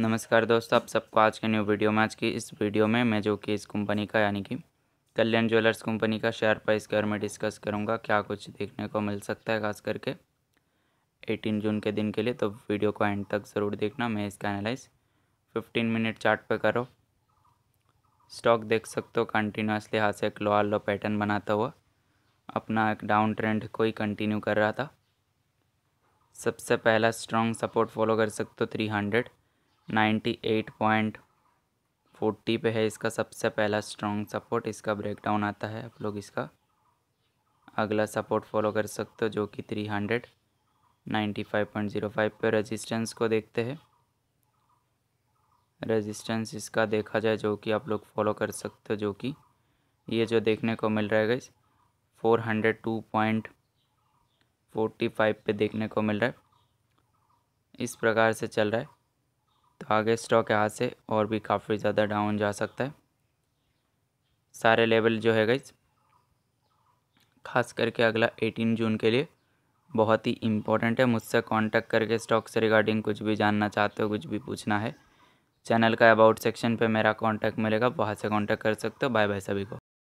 नमस्कार दोस्तों आप सबको आज के न्यू वीडियो में आज की इस वीडियो में मैं जो कि इस कंपनी का यानी कि कल्याण ज्वेलर्स कंपनी का शेयर प्राइस के बारे में डिस्कस करूंगा क्या कुछ देखने को मिल सकता है खास करके 18 जून के दिन के लिए तो वीडियो को एंड तक ज़रूर देखना मैं इसका एनालाइज 15 मिनट चार्ट पे करो स्टॉक देख सकते हो कंटिन्यूसली हाथ से एक लोअर लो पैटर्न बनाता हुआ अपना एक डाउन ट्रेंड को ही कंटिन्यू कर रहा था सबसे पहला स्ट्रॉन्ग सपोर्ट फॉलो कर सकते हो three hundred ninety eight point पे है इसका सबसे पहला स्ट्रॉन्ग सपोर्ट इसका ब्रेकडाउन आता है आप लोग इसका अगला सपोर्ट फॉलो कर सकते हो जो कि three hundred ninety five point zero five पे रेजिस्टेंस को देखते हैं रेजिस्टेंस इसका देखा जाए जो कि आप लोग फॉलो कर सकते हो जो कि ये जो देखने को मिल रहा है four hundred two point forty five पे देखने को मिल रहा है इस प्रकार से चल रहा है तो आगे स्टॉक यहाँ से और भी काफ़ी ज़्यादा डाउन जा सकता है सारे लेवल जो है गई खास करके अगला 18 जून के लिए बहुत ही इम्पोर्टेंट है मुझसे कांटेक्ट करके स्टॉक से रिगार्डिंग कुछ भी जानना चाहते हो कुछ भी पूछना है चैनल का अबाउट सेक्शन पे मेरा कांटेक्ट मिलेगा वहाँ से कांटेक्ट कर सकते हो बाय बाय सभी को